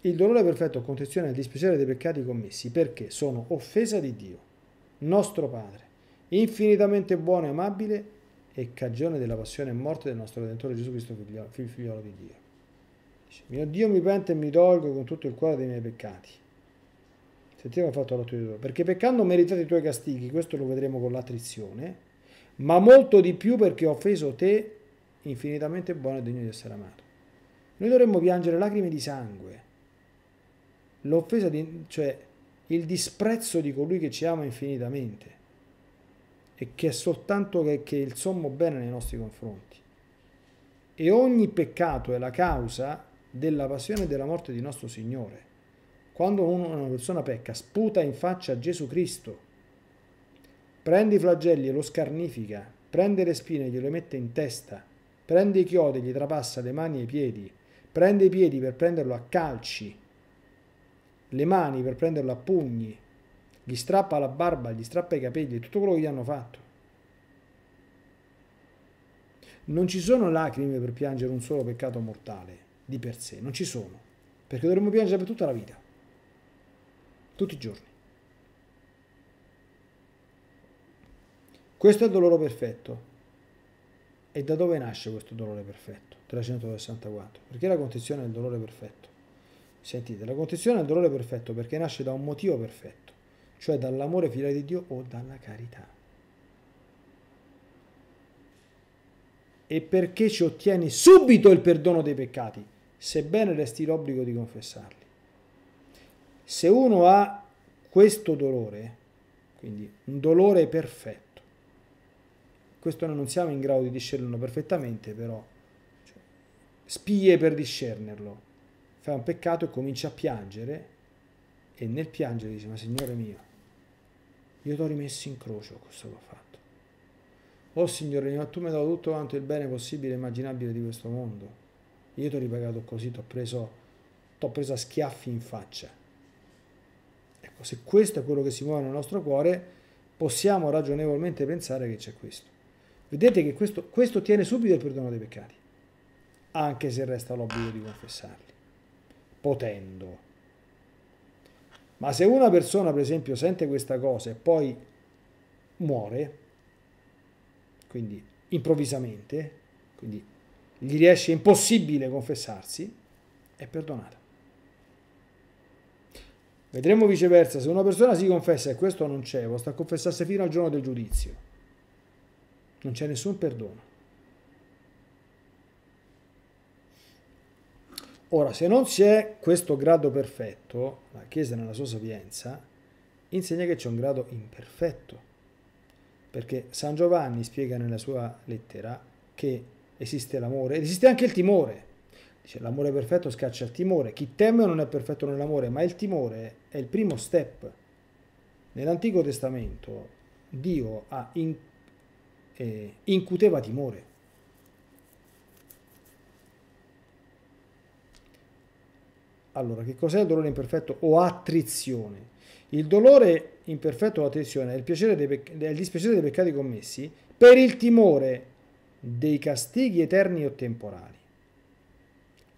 Il dolore perfetto o contrizione è il dispiacere dei peccati commessi perché sono offesa di Dio, nostro Padre, infinitamente buono e amabile e cagione della passione e morte del nostro Redentore Gesù Cristo, figliolo, figliolo di Dio. Dice, mio Dio mi pente e mi tolgo con tutto il cuore dei miei peccati. Sentiamo fatto l'atto di dolore. Perché peccando meritato i tuoi castighi, questo lo vedremo con l'attrizione, ma molto di più perché ho offeso te, infinitamente buono e degno di essere amato. Noi dovremmo piangere lacrime di sangue. L'offesa, di, cioè il disprezzo di colui che ci ama infinitamente e che è soltanto che, che è il sommo bene nei nostri confronti. E ogni peccato è la causa della passione e della morte di nostro Signore. Quando una persona pecca, sputa in faccia a Gesù Cristo, prende i flagelli e lo scarnifica, prende le spine e gliele mette in testa, prende i chiodi e gli trapassa le mani e i piedi, prende i piedi per prenderlo a calci, le mani per prenderlo a pugni, gli strappa la barba, gli strappa i capelli, tutto quello che gli hanno fatto. Non ci sono lacrime per piangere un solo peccato mortale di per sé, non ci sono, perché dovremmo piangere per tutta la vita, tutti i giorni. Questo è il dolore perfetto. E da dove nasce questo dolore perfetto? 364. Perché la condizione il dolore perfetto? Sentite, la condizione il dolore perfetto perché nasce da un motivo perfetto, cioè dall'amore filare di Dio o dalla carità. E perché ci ottieni subito il perdono dei peccati? sebbene resti l'obbligo di confessarli. Se uno ha questo dolore, quindi un dolore perfetto, questo noi non siamo in grado di discernerlo perfettamente, però cioè, spie per discernerlo, fa un peccato e comincia a piangere e nel piangere dice, ma Signore mio, io ti ho rimesso in croce questo che ho fatto. Oh Signore mio, tu mi hai dato tutto quanto il bene possibile e immaginabile di questo mondo io ti ho ripagato così, ti ho preso, preso a schiaffi in faccia. Ecco, se questo è quello che si muove nel nostro cuore, possiamo ragionevolmente pensare che c'è questo. Vedete che questo, questo ottiene subito il perdono dei peccati, anche se resta l'obbligo di confessarli, potendo. Ma se una persona, per esempio, sente questa cosa e poi muore, quindi improvvisamente, quindi gli riesce impossibile confessarsi, è perdonata. Vedremo viceversa, se una persona si confessa e questo non c'è, può sta confessarsi fino al giorno del giudizio. Non c'è nessun perdono. Ora, se non c'è questo grado perfetto, la Chiesa nella sua sapienza insegna che c'è un grado imperfetto, perché San Giovanni spiega nella sua lettera che esiste l'amore, esiste anche il timore. Dice l'amore perfetto scaccia il timore. Chi teme non è perfetto nell'amore, ma il timore è il primo step. Nell'Antico Testamento Dio in, eh, incuteva timore. Allora, che cos'è il dolore imperfetto o attrizione? Il dolore imperfetto o attrizione è il, dei, è il dispiacere dei peccati commessi per il timore dei castighi eterni o temporali.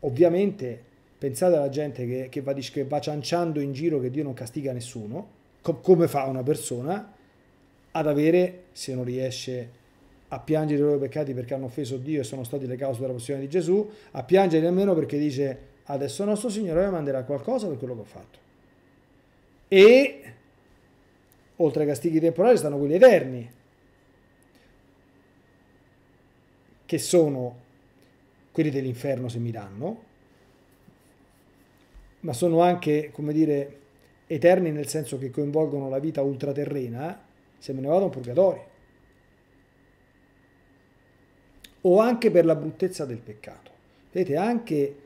Ovviamente pensate alla gente che, che, va, che va cianciando in giro che Dio non castiga nessuno, co come fa una persona ad avere, se non riesce a piangere i loro peccati perché hanno offeso Dio e sono stati le cause della passione di Gesù, a piangere nemmeno perché dice adesso il nostro Signore mi manderà qualcosa per quello che ho fatto. E oltre ai castighi temporali stanno quelli eterni, che sono quelli dell'inferno se mi danno, ma sono anche, come dire, eterni nel senso che coinvolgono la vita ultraterrena, se me ne vado a un purgatorio. O anche per la bruttezza del peccato. Vedete, anche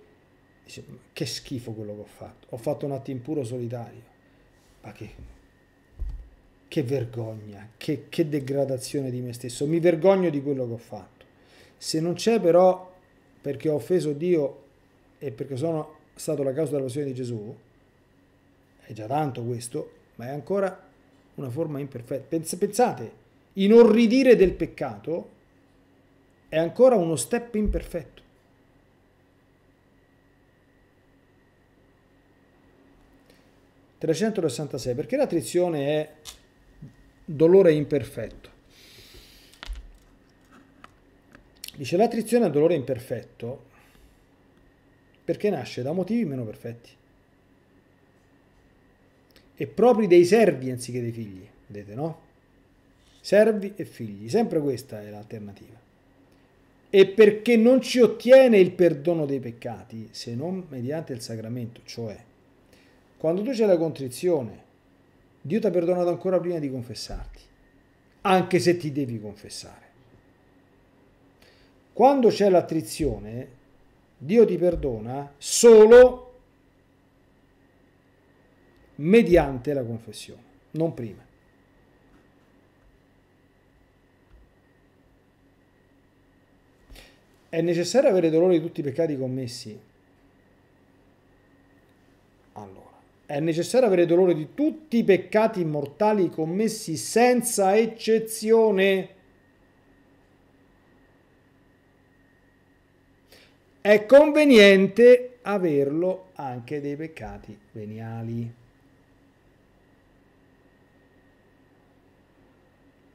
che schifo quello che ho fatto. Ho fatto un atto impuro solitario. Ma che, che vergogna, che, che degradazione di me stesso. Mi vergogno di quello che ho fatto. Se non c'è però perché ho offeso Dio e perché sono stato la causa della passione di Gesù, è già tanto questo, ma è ancora una forma imperfetta. Pensate, inorridire del peccato è ancora uno step imperfetto. «366. Perché l'attrizione è dolore imperfetto? Dice l'attrizione al dolore imperfetto perché nasce da motivi meno perfetti e propri dei servi anziché dei figli, vedete no? Servi e figli, sempre questa è l'alternativa. E perché non ci ottiene il perdono dei peccati se non mediante il sacramento, cioè quando tu c'è la contrizione, Dio ti ha perdonato ancora prima di confessarti, anche se ti devi confessare. Quando c'è l'attrizione, Dio ti perdona solo mediante la confessione, non prima. È necessario avere dolore di tutti i peccati commessi? Allora, è necessario avere dolore di tutti i peccati mortali commessi senza eccezione? è conveniente averlo anche dei peccati veniali.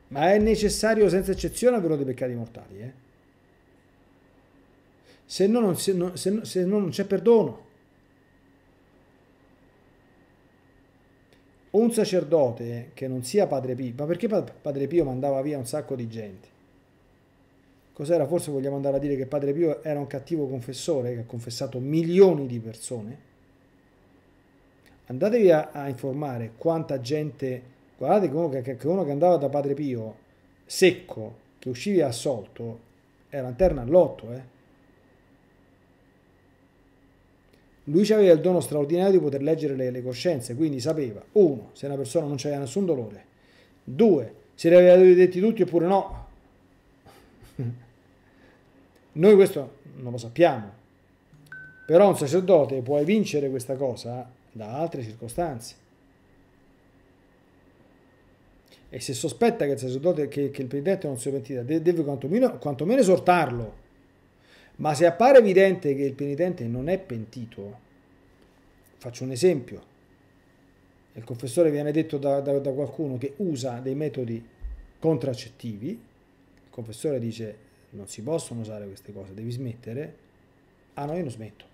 Ma è necessario senza eccezione averlo dei peccati mortali. Eh? Se no non, no, no, non c'è perdono. Un sacerdote che non sia Padre Pio, ma perché Padre Pio mandava via un sacco di gente? Cos'era? Forse vogliamo andare a dire che Padre Pio era un cattivo confessore che ha confessato milioni di persone. Andatevi a, a informare quanta gente, guardate che uno che, che uno che andava da Padre Pio secco, che usciva assolto, era lanterna all'otto, eh. Lui aveva il dono straordinario di poter leggere le, le coscienze, quindi sapeva, uno, se una persona non c'era nessun dolore, due, se li aveva detti tutti oppure no, noi questo non lo sappiamo, però un sacerdote può evincere questa cosa da altre circostanze. E se sospetta che il sacerdote, che, che il predetto non sia pentito, deve quantomeno, quantomeno esortarlo. Ma se appare evidente che il penitente non è pentito, faccio un esempio, il confessore viene detto da, da, da qualcuno che usa dei metodi contraccettivi, il confessore dice non si possono usare queste cose, devi smettere. Ah no, io non smetto.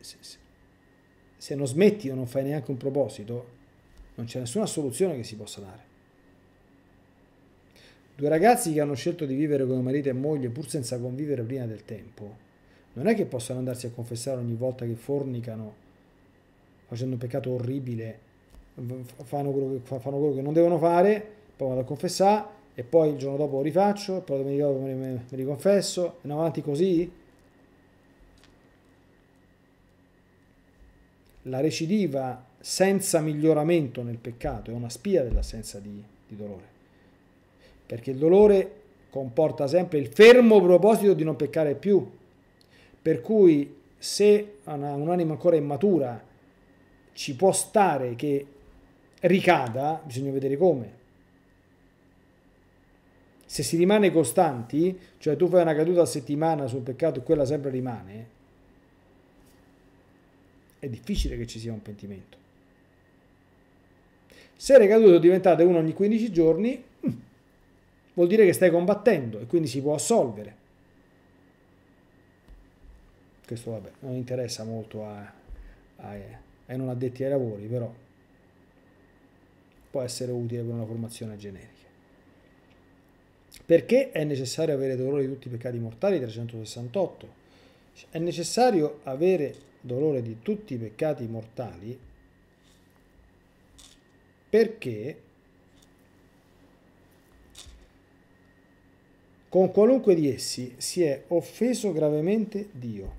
Se, se, se non smetti o non fai neanche un proposito, non c'è nessuna soluzione che si possa dare. Due ragazzi che hanno scelto di vivere come marito e moglie pur senza convivere prima del tempo, non è che possano andarsi a confessare ogni volta che fornicano, facendo un peccato orribile, fanno quello che, fanno quello che non devono fare, poi vanno a confessare e poi il giorno dopo lo rifaccio, e poi domenica dopo mi riconfesso, me andiamo avanti così. La recidiva senza miglioramento nel peccato è una spia dell'assenza di, di dolore, perché il dolore comporta sempre il fermo proposito di non peccare più, per cui se un'anima ancora immatura ci può stare che ricada, bisogna vedere come, se si rimane costanti, cioè tu fai una caduta a settimana sul peccato e quella sempre rimane, è difficile che ci sia un pentimento. Se le cadute diventate uno ogni 15 giorni, mm, vuol dire che stai combattendo e quindi si può assolvere. Questo vabbè, non interessa molto a, a, ai non addetti ai lavori, però può essere utile per una formazione generica. Perché è necessario avere dolore di tutti i peccati mortali 368? È necessario avere dolore di tutti i peccati mortali perché con qualunque di essi si è offeso gravemente Dio,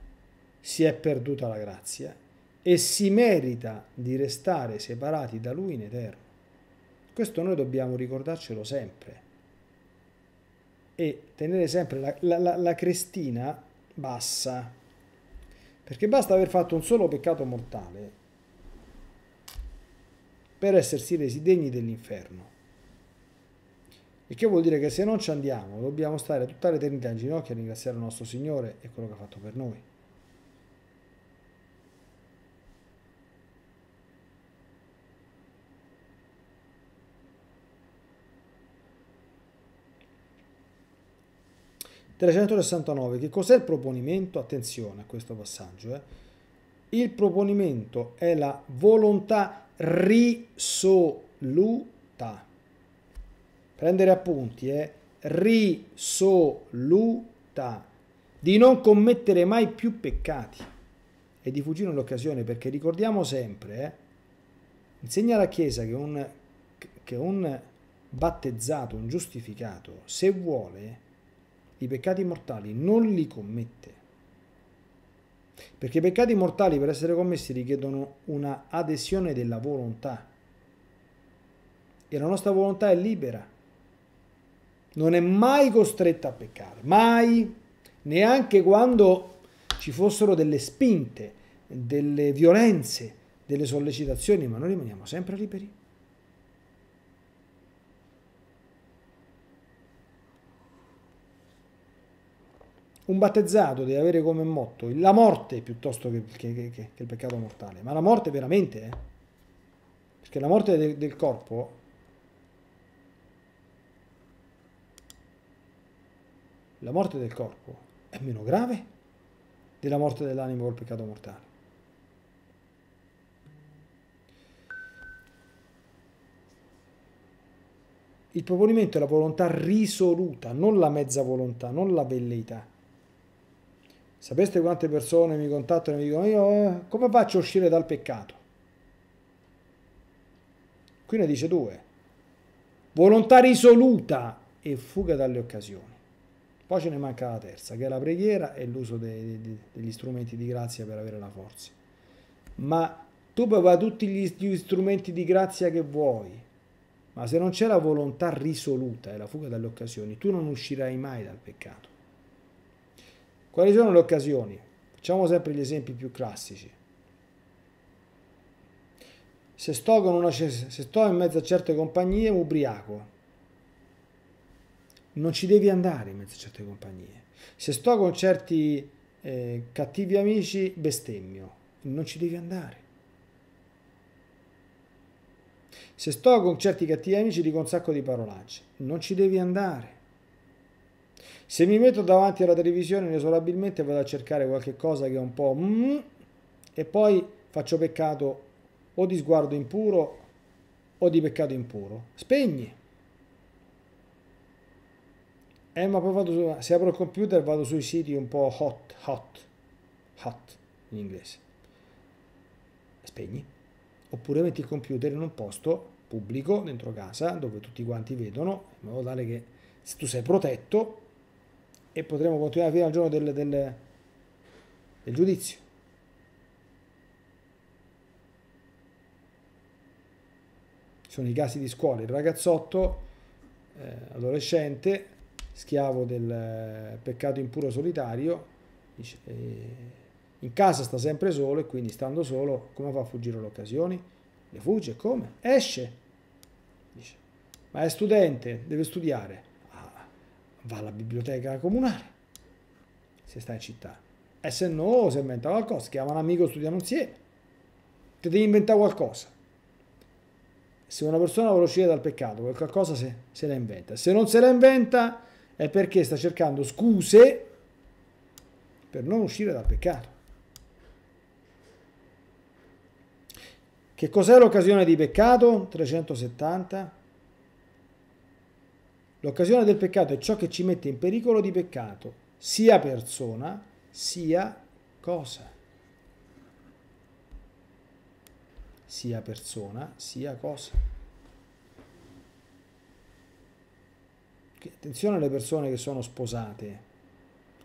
si è perduta la grazia e si merita di restare separati da Lui in eterno. Questo noi dobbiamo ricordarcelo sempre e tenere sempre la, la, la, la crestina bassa, perché basta aver fatto un solo peccato mortale per essersi resi degni dell'inferno. Il che vuol dire che se non ci andiamo dobbiamo stare tutta l'eternità in ginocchio a ringraziare il nostro Signore e quello che ha fatto per noi. 369. Che cos'è il proponimento? Attenzione a questo passaggio. Eh. Il proponimento è la volontà risoluta. Prendere appunti, eh. Risoluta. Di non commettere mai più peccati e di fuggire l'occasione perché ricordiamo sempre, eh, insegna la Chiesa che un, che un battezzato, un giustificato, se vuole, i peccati mortali non li commette. Perché i peccati mortali per essere commessi richiedono una adesione della volontà. E la nostra volontà è libera. Non è mai costretta a peccare, mai, neanche quando ci fossero delle spinte, delle violenze, delle sollecitazioni, ma noi rimaniamo sempre liberi. un battezzato deve avere come motto la morte piuttosto che, che, che, che il peccato mortale, ma la morte veramente, eh? perché la morte del, del corpo la morte del corpo è meno grave della morte dell'animo col peccato mortale. Il proponimento è la volontà risoluta, non la mezza volontà, non la velleità. Sapeste quante persone mi contattano e mi dicono io eh, come faccio a uscire dal peccato? Qui ne dice due. Volontà risoluta e fuga dalle occasioni. Poi ce ne manca la terza, che è la preghiera e l'uso degli strumenti di grazia per avere la forza. Ma tu puoi avere tutti gli strumenti di grazia che vuoi, ma se non c'è la volontà risoluta e la fuga dalle occasioni, tu non uscirai mai dal peccato. Quali sono le occasioni? Facciamo sempre gli esempi più classici. Se sto, una, se sto in mezzo a certe compagnie, ubriaco. Non ci devi andare in mezzo a certe compagnie. Se sto con certi eh, cattivi amici, bestemmio. Non ci devi andare. Se sto con certi cattivi amici dico un sacco di parolacce. Non ci devi andare. Se mi metto davanti alla televisione inesorabilmente vado a cercare qualche cosa che è un po' mm, e poi faccio peccato o di sguardo impuro o di peccato impuro. Spegni. Eh, ma poi vado su, se apro il computer vado sui siti un po' hot, hot, hot in inglese. Spegni. Oppure metti il computer in un posto pubblico, dentro casa, dove tutti quanti vedono, in modo tale che se tu sei protetto e potremo continuare fino al giorno del, del, del giudizio. Sono i casi di scuola, il ragazzotto, eh, adolescente, schiavo del eh, peccato impuro solitario, dice, eh, in casa sta sempre solo e quindi stando solo come fa a fuggire le occasioni? Le fugge, come? Esce, dice. Ma è studente, deve studiare va alla biblioteca comunale, se sta in città. E se no, si inventa qualcosa, chiama un amico, studiano insieme. Ti devi inventare qualcosa. Se una persona vuole uscire dal peccato, qualcosa se, se la inventa. Se non se la inventa è perché sta cercando scuse per non uscire dal peccato. Che cos'è l'occasione di peccato? 370. L'occasione del peccato è ciò che ci mette in pericolo di peccato, sia persona, sia cosa. Sia persona, sia cosa. Attenzione alle persone che sono sposate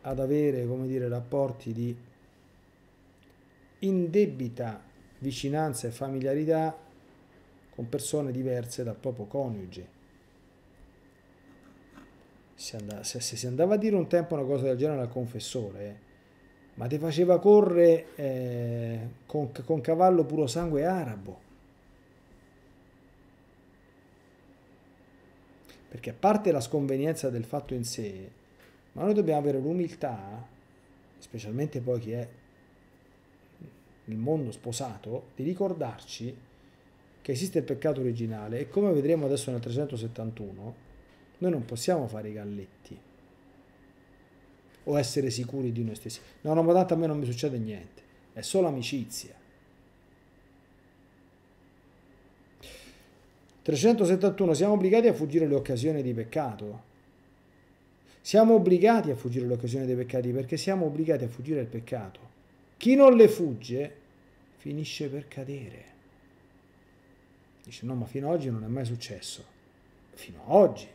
ad avere, come dire, rapporti di indebita vicinanza e familiarità con persone diverse dal proprio coniuge si andava, se, se, si andava a dire un tempo una cosa del genere al confessore, eh, ma ti faceva correre eh, con, con cavallo puro sangue arabo. Perché a parte la sconvenienza del fatto in sé, ma noi dobbiamo avere l'umiltà, specialmente poi chi è il mondo sposato, di ricordarci che esiste il peccato originale e come vedremo adesso nel 371, noi non possiamo fare i galletti o essere sicuri di noi stessi. No, no, ma tanto a me non mi succede niente, è solo amicizia. 371. Siamo obbligati a fuggire le occasioni di peccato. Siamo obbligati a fuggire le occasioni dei peccati perché siamo obbligati a fuggire il peccato. Chi non le fugge finisce per cadere. Dice no, ma fino ad oggi non è mai successo. Fino ad oggi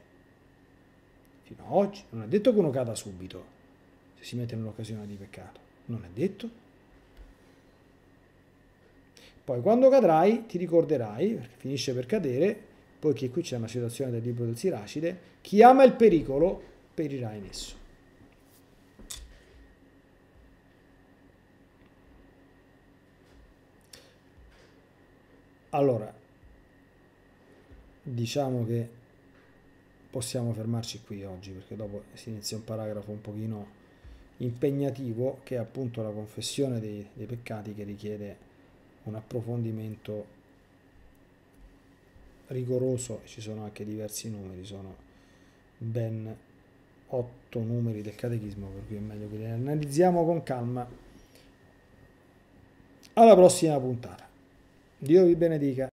fino ad oggi. Non è detto che uno cada subito se si mette nell'occasione di peccato. Non è detto. Poi quando cadrai ti ricorderai, perché finisce per cadere, poiché qui c'è una citazione del libro del Siracide, chi ama il pericolo perirà in esso. Allora, diciamo che possiamo fermarci qui oggi perché dopo si inizia un paragrafo un pochino impegnativo che è appunto la confessione dei, dei peccati che richiede un approfondimento rigoroso ci sono anche diversi numeri sono ben otto numeri del catechismo per cui è meglio che li analizziamo con calma alla prossima puntata Dio vi benedica